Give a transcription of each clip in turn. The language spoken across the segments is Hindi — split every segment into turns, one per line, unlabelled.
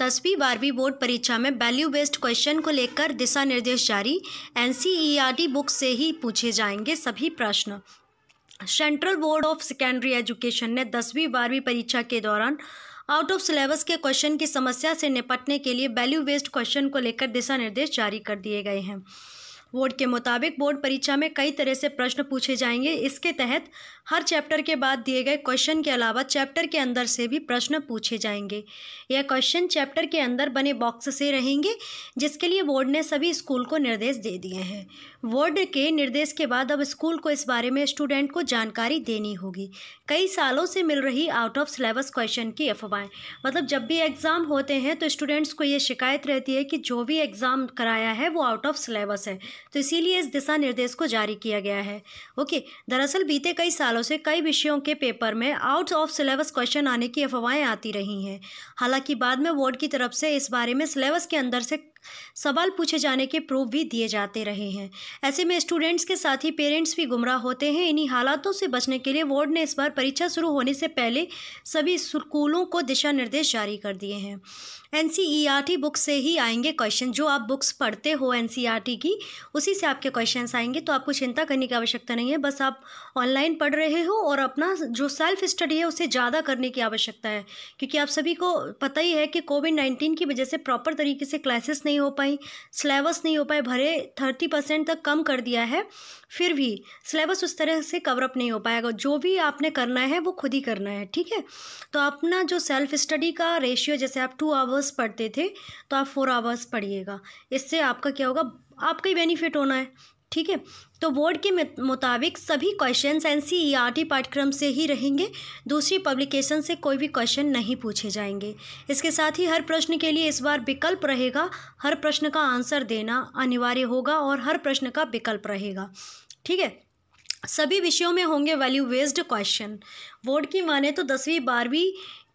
दसवीं बारहवीं बोर्ड परीक्षा में वैल्यू बेस्ड क्वेश्चन को लेकर दिशा निर्देश जारी एन बुक e e से ही पूछे जाएंगे सभी प्रश्न central board of secondary education ने दसवीं बारहवीं परीक्षा के दौरान आउट ऑफ सिलेबस के क्वेश्चन की समस्या से निपटने के लिए वैल्यू बेस्ड क्वेश्चन को लेकर दिशा निर्देश जारी कर दिए गए हैं बोर्ड के मुताबिक बोर्ड परीक्षा में कई तरह से प्रश्न पूछे जाएंगे इसके तहत हर चैप्टर के बाद दिए गए क्वेश्चन के अलावा चैप्टर के अंदर से भी प्रश्न पूछे जाएंगे यह क्वेश्चन चैप्टर के अंदर बने बॉक्स से रहेंगे जिसके लिए बोर्ड ने सभी स्कूल को निर्देश दे दिए हैं बोर्ड के निर्देश के बाद अब स्कूल को इस बारे में स्टूडेंट को जानकारी देनी होगी कई सालों से मिल रही आउट ऑफ सिलेबस क्वेश्चन की अफवाहें मतलब जब भी एग्ज़ाम होते हैं तो स्टूडेंट्स को ये शिकायत रहती है कि जो भी एग्ज़ाम कराया है वो आउट ऑफ सिलेबस है तो इसीलिए इस दिशा निर्देश को जारी किया गया है ओके दरअसल बीते कई सालों से कई विषयों के पेपर में आउट ऑफ सिलेबस क्वेश्चन आने की अफवाहें आती रही हैं हालांकि बाद में बोर्ड की तरफ से इस बारे में सिलेबस के अंदर से सवाल पूछे जाने के प्रूफ भी दिए जाते रहे हैं ऐसे में स्टूडेंट्स के साथ ही पेरेंट्स भी गुमराह होते हैं इन्हीं हालातों से बचने के लिए बोर्ड ने इस बार परीक्षा शुरू होने से पहले सभी स्कूलों को दिशा निर्देश जारी कर दिए हैं एन बुक से ही आएंगे क्वेश्चन जो आप बुक्स पढ़ते हो एन की उसी से आपके क्वेश्चन आएंगे तो आपको चिंता करने की आवश्यकता नहीं है बस आप ऑनलाइन पढ़ रहे हो और अपना जो सेल्फ स्टडी है उसे ज़्यादा करने की आवश्यकता है क्योंकि आप सभी को पता ही है कि कोविड नाइन्टीन की वजह से प्रॉपर तरीके से क्लासेस नहीं नहीं हो पाई सिलेबस नहीं हो पाए भरे थर्टी परसेंट तक कम कर दिया है फिर भी सिलेबस उस तरह से कवरअप नहीं हो पाएगा जो भी आपने करना है वो खुद ही करना है ठीक है तो अपना जो सेल्फ स्टडी का रेशियो जैसे आप टू आवर्स पढ़ते थे तो आप फोर आवर्स पढ़िएगा इससे आपका क्या होगा आपका ही बेनिफिट होना है ठीक है तो बोर्ड के मुताबिक सभी क्वेश्चन एन सी पाठ्यक्रम से ही रहेंगे दूसरी पब्लिकेशन से कोई भी क्वेश्चन नहीं पूछे जाएंगे इसके साथ ही हर प्रश्न के लिए इस बार विकल्प रहेगा हर प्रश्न का आंसर देना अनिवार्य होगा और हर प्रश्न का विकल्प रहेगा ठीक है सभी विषयों में होंगे वैल्यू वेस्ड क्वेश्चन बोर्ड की माने तो दसवीं बारहवीं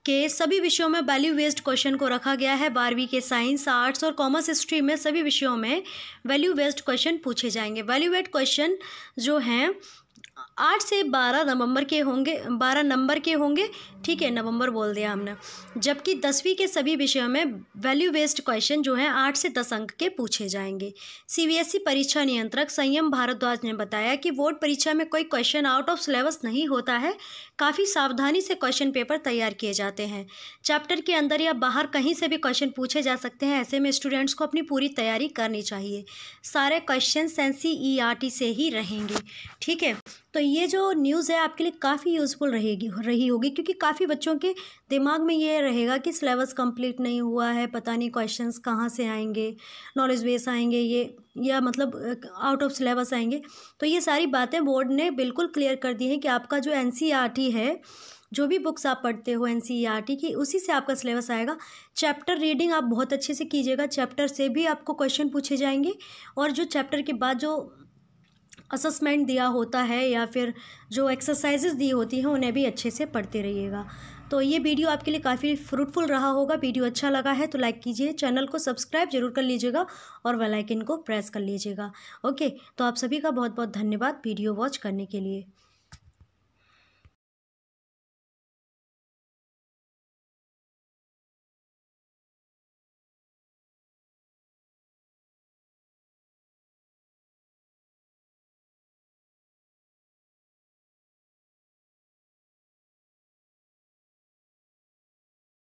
के सभी विषयों में वैल्यू वेस्ड क्वेश्चन को रखा गया है बारहवीं के साइंस आर्ट्स और कॉमर्स हिस्ट्री में सभी विषयों में वैल्यू वेस्ड क्वेश्चन पूछे जाएंगे वैल्यू वेड क्वेश्चन जो हैं आठ से बारह नवंबर के होंगे बारह नंबर के होंगे ठीक है नवंबर बोल दिया हमने जबकि दसवीं के सभी विषयों में वैल्यू बेस्ड क्वेश्चन जो हैं आठ से दस अंक के पूछे जाएंगे सीबीएसई e परीक्षा नियंत्रक संयम भारद्वाज ने बताया कि बोर्ड परीक्षा में कोई क्वेश्चन आउट ऑफ सिलेबस नहीं होता है काफ़ी सावधानी से क्वेश्चन पेपर तैयार किए जाते हैं चैप्टर के अंदर या बाहर कहीं से भी क्वेश्चन पूछे जा सकते हैं ऐसे में स्टूडेंट्स को अपनी पूरी तैयारी करनी चाहिए सारे क्वेश्चन एन से ही रहेंगे ठीक है तो ये जो न्यूज़ है आपके लिए काफ़ी यूज़फुल रहेगी रही होगी क्योंकि काफ़ी बच्चों के दिमाग में ये रहेगा कि सिलेबस कंप्लीट नहीं हुआ है पता नहीं क्वेश्चंस कहाँ से आएंगे नॉलेज बेस आएंगे ये या मतलब आउट ऑफ सिलेबस आएंगे तो ये सारी बातें बोर्ड ने बिल्कुल क्लियर कर दी हैं कि आपका जो एन e है जो भी बुक्स आप पढ़ते हो एन e की उसी से आपका सिलेबस आएगा चैप्टर रीडिंग आप बहुत अच्छे से कीजिएगा चैप्टर से भी आपको क्वेश्चन पूछे जाएंगे और जो चैप्टर के बाद जो असेसमेंट दिया होता है या फिर जो एक्सरसाइजेज दी होती हैं उन्हें भी अच्छे से पढ़ते रहिएगा तो ये वीडियो आपके लिए काफ़ी फ्रूटफुल रहा होगा वीडियो अच्छा लगा है तो लाइक कीजिए चैनल को सब्सक्राइब जरूर कर लीजिएगा और वेलाइकिन को प्रेस कर लीजिएगा ओके तो आप सभी का बहुत बहुत धन्यवाद वीडियो वॉच करने के लिए